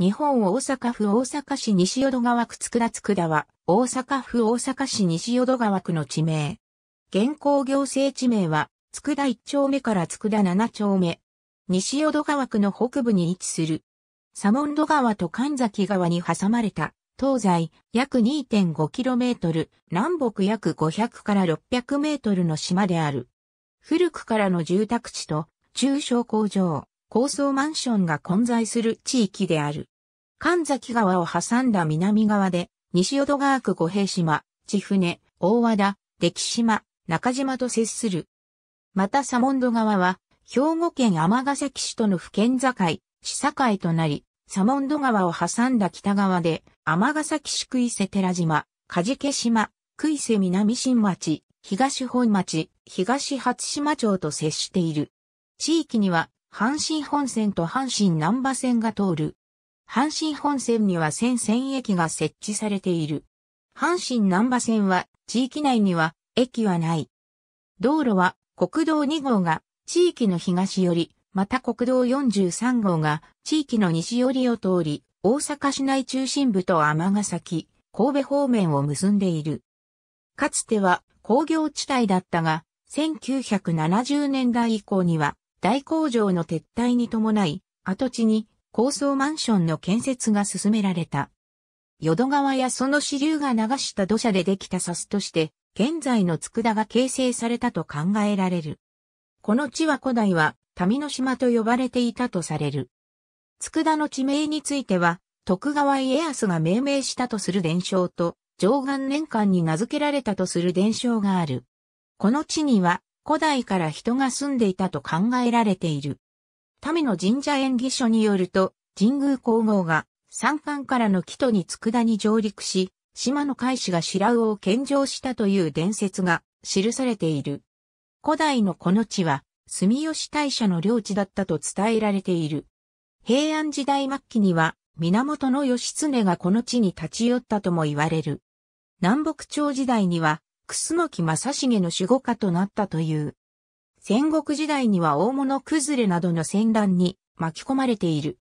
日本大阪府大阪市西淀川区津倉津倉は、大阪府大阪市西淀川区の地名。現行行政地名は、津倉1丁目から津倉7丁目。西淀川区の北部に位置する。サモンド川と神崎川に挟まれた、東西約 2.5km、南北約500から 600m の島である。古くからの住宅地と、中小工場、高層マンションが混在する地域である。神崎川を挟んだ南側で、西淀川区五平島、千船、大和田、出来島、中島と接する。またサモンド川は、兵庫県尼崎市との府県境、市境となり、サモンド川を挟んだ北側で、尼崎市区伊勢寺島、梶家島、区伊勢南新町、東本町、東初島町と接している。地域には阪神本線と阪神南波線が通る。阪神本線には線線駅が設置されている。阪神南波線は地域内には駅はない。道路は国道2号が地域の東寄り、また国道43号が地域の西寄りを通り、大阪市内中心部と尼崎、神戸方面を結んでいる。かつては工業地帯だったが、1970年代以降には大工場の撤退に伴い、跡地に高層マンションの建設が進められた。淀川やその支流が流した土砂でできた砂スとして、現在の佃が形成されたと考えられる。この地は古代は、民の島と呼ばれていたとされる。佃の地名については、徳川家康が命名したとする伝承と、上岸年間に名付けられたとする伝承がある。この地には、古代から人が住んでいたと考えられている。民の神社演技書によると、神宮皇后が山間からの木戸に佃に上陸し、島の海士が白魚を献上したという伝説が記されている。古代のこの地は、住吉大社の領地だったと伝えられている。平安時代末期には、源義経がこの地に立ち寄ったとも言われる。南北朝時代には、楠木正成の守護家となったという。戦国時代には大物崩れなどの戦乱に巻き込まれている。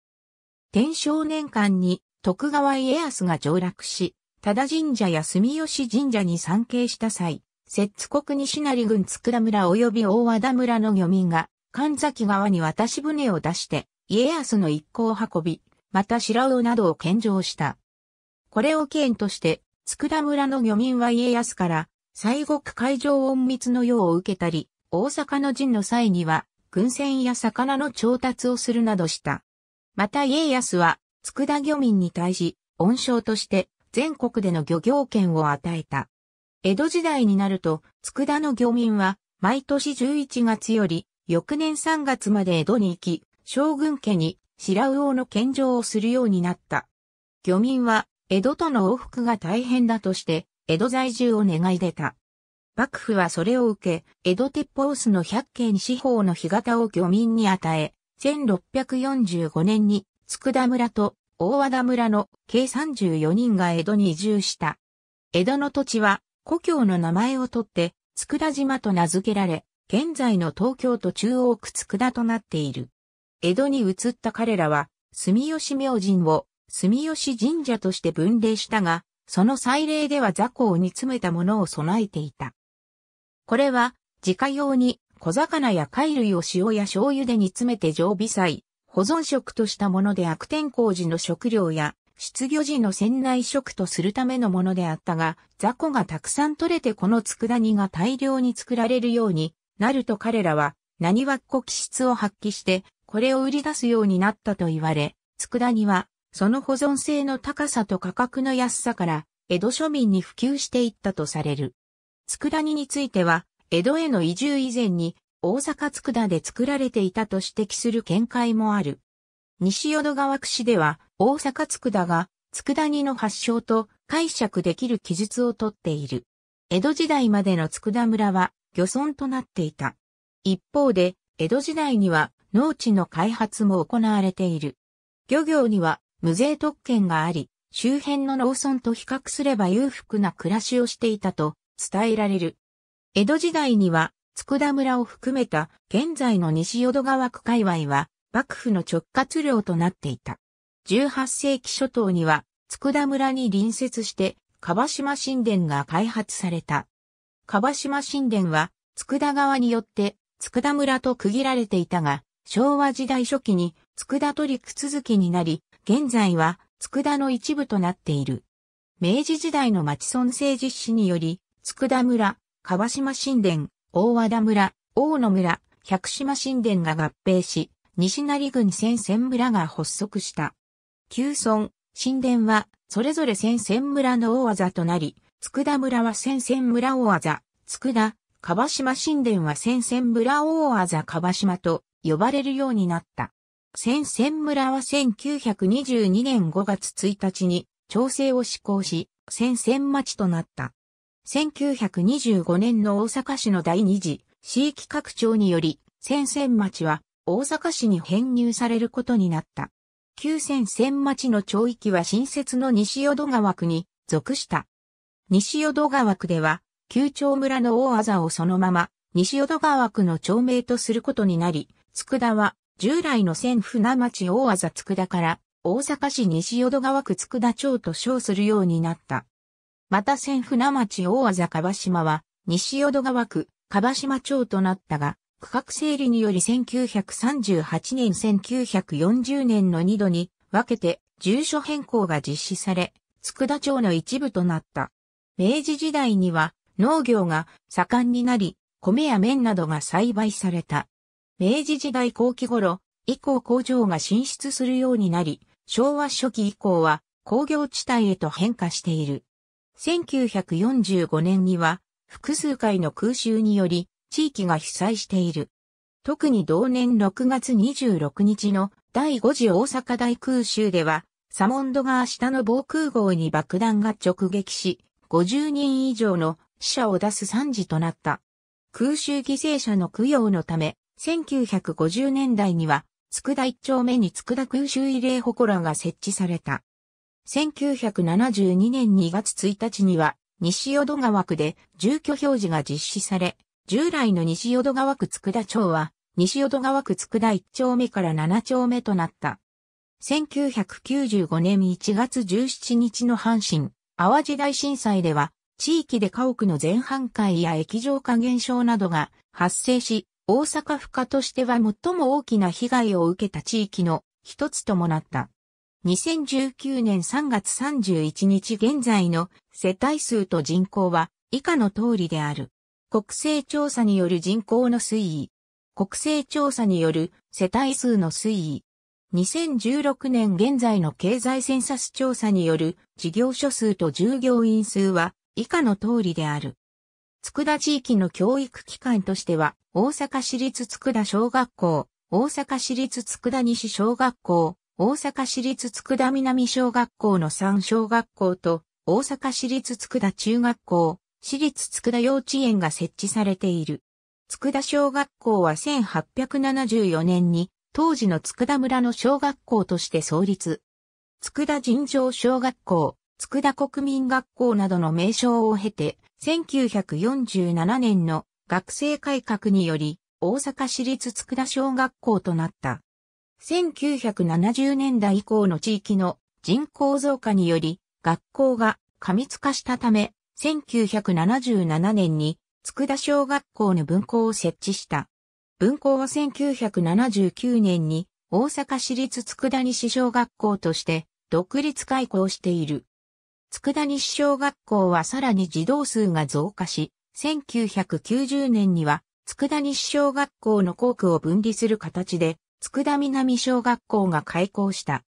天正年間に徳川家康が上洛し、多田神社や住吉神社に参詣した際、摂津国西成郡津倉村及び大和田村の漁民が、神崎川に渡し船を出して、家康の一行を運び、また白魚などを献上した。これを県として、津倉村の漁民は家康から、西国海上隠密の用を受けたり、大阪の陣の際には、軍船や魚の調達をするなどした。また家康は、佃漁民に対し、恩賞として全国での漁業権を与えた。江戸時代になると、佃の漁民は、毎年11月より、翌年3月まで江戸に行き、将軍家に白魚の献上をするようになった。漁民は、江戸との往復が大変だとして、江戸在住を願い出た。幕府はそれを受け、江戸鉄砲巣の百景に四方の干潟を漁民に与え、1645年に、佃村と大和田村の計34人が江戸に移住した。江戸の土地は、故郷の名前をとって、佃島と名付けられ、現在の東京都中央区佃となっている。江戸に移った彼らは、住吉明神を住吉神社として分類したが、その祭礼では雑魚を煮詰めたものを備えていた。これは、自家用に小魚や貝類を塩や醤油で煮詰めて常備菜、保存食としたもので悪天候時の食料や出魚時の船内食とするためのものであったが、雑魚がたくさん取れてこの佃煮が大量に作られるようになると彼らは、何わっこ気質を発揮して、これを売り出すようになったと言われ、佃煮はその保存性の高さと価格の安さから、江戸庶民に普及していったとされる。佃煮については、江戸への移住以前に、大阪佃で作られていたと指摘する見解もある。西淀川区市では、大阪佃が、佃煮の発祥と解釈できる記述をとっている。江戸時代までの佃村は、漁村となっていた。一方で、江戸時代には農地の開発も行われている。漁業には無税特権があり、周辺の農村と比較すれば裕福な暮らしをしていたと伝えられる。江戸時代には、佃村を含めた現在の西淀川区界隈は幕府の直轄領となっていた。18世紀初頭には、佃村に隣接して、樺島神殿が開発された。樺島神殿は、佃川によって、佃村と区切られていたが、昭和時代初期に佃取り続きになり、現在は、佃の一部となっている。明治時代の町村政実施により、佃村、川島神殿、大和田村、大野村、百島神殿が合併し、西成郡千千村が発足した。旧村、神殿は、それぞれ千千村の大技となり、佃村は千千村大技、佃、川島神殿は千千村大技川島と呼ばれるようになった。戦線村は1922年5月1日に調整を施行し、戦線町となった。1925年の大阪市の第二次市域拡張により、戦線町は大阪市に編入されることになった。旧戦線町の町域は新設の西淀川区に属した。西淀川区では、旧町村の大技をそのまま、西淀川区の町名とすることになり、佃は従来の千船町大字佃から大阪市西淀川区佃町と称するようになった。また千船町大字川島は西淀川区川島町となったが、区画整理により1938年1940年の2度に分けて住所変更が実施され、佃町の一部となった。明治時代には農業が盛んになり、米や麺などが栽培された。明治時代後期頃、以降工場が進出するようになり、昭和初期以降は工業地帯へと変化している。1945年には複数回の空襲により地域が被災している。特に同年6月26日の第5次大阪大空襲では、サモンド川下の防空壕に爆弾が直撃し、50人以上の死者を出す惨事となった。空襲犠牲者の供養のため、1950年代には、佃一丁目に佃空襲慰霊祠が設置された。1972年2月1日には、西淀川区で住居表示が実施され、従来の西淀川区佃町は、西淀川区佃一丁目から七丁目となった。1995年1月17日の阪神、淡路大震災では、地域で家屋の全半壊や液状化現象などが発生し、大阪府下としては最も大きな被害を受けた地域の一つともなった。2019年3月31日現在の世帯数と人口は以下の通りである。国勢調査による人口の推移。国勢調査による世帯数の推移。2016年現在の経済センサス調査による事業所数と従業員数は以下の通りである。佃地域の教育機関としては、大阪市立佃小学校、大阪市立佃西小学校、大阪市立佃南小学校の3小学校と、大阪市立佃中学校、市立佃幼稚園が設置されている。佃小学校は1874年に、当時の佃村の小学校として創立。佃尋常小学校、佃国民学校などの名称を経て、1947年の学生改革により、大阪市立佃小学校となった。1970年代以降の地域の人口増加により、学校が過密化したため、1977年に佃小学校の分校を設置した。分校は1979年に大阪市立佃西小学校として独立開校している。佃西小学校はさらに児童数が増加し、1990年には、佃西小学校の校区を分離する形で、佃南小学校が開校した。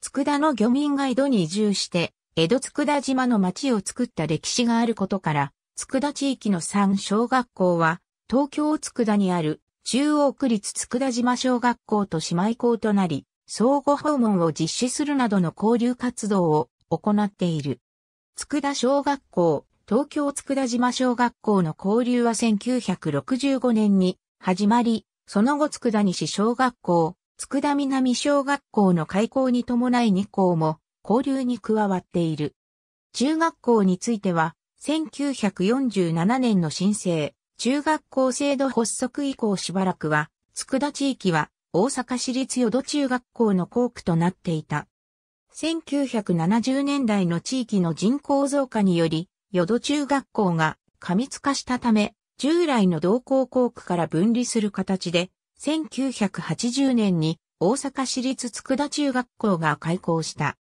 佃の漁民が江戸に移住して、江戸佃島の町を作った歴史があることから、佃地域の3小学校は、東京佃にある中央区立佃島小学校と姉妹校となり、相互訪問を実施するなどの交流活動を行っている。佃小学校、東京佃島小学校の交流は1965年に始まり、その後佃西小学校、佃南小学校の開校に伴い2校も交流に加わっている。中学校については、1947年の申請、中学校制度発足以降しばらくは、佃地域は大阪市立淀中学校の校区となっていた。1970年代の地域の人口増加により、淀中学校が過密化したため、従来の同校校区から分離する形で、1980年に大阪市立佃中学校が開校した。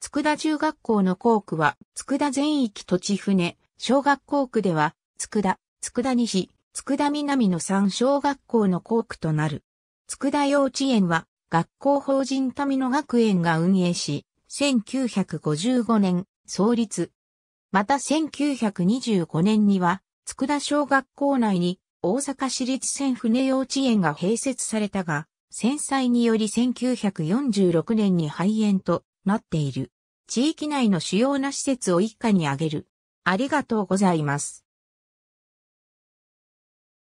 佃中学校の校区は、佃全域土地船、小学校区では、佃、佃西、佃南の3小学校の校区となる。佃幼稚園は、学校法人民の学園が運営し、1955年創立。また1925年には、佃小学校内に大阪市立千船幼稚園が併設されたが、戦災により1946年に廃園となっている。地域内の主要な施設を一家に挙げる。ありがとうございます。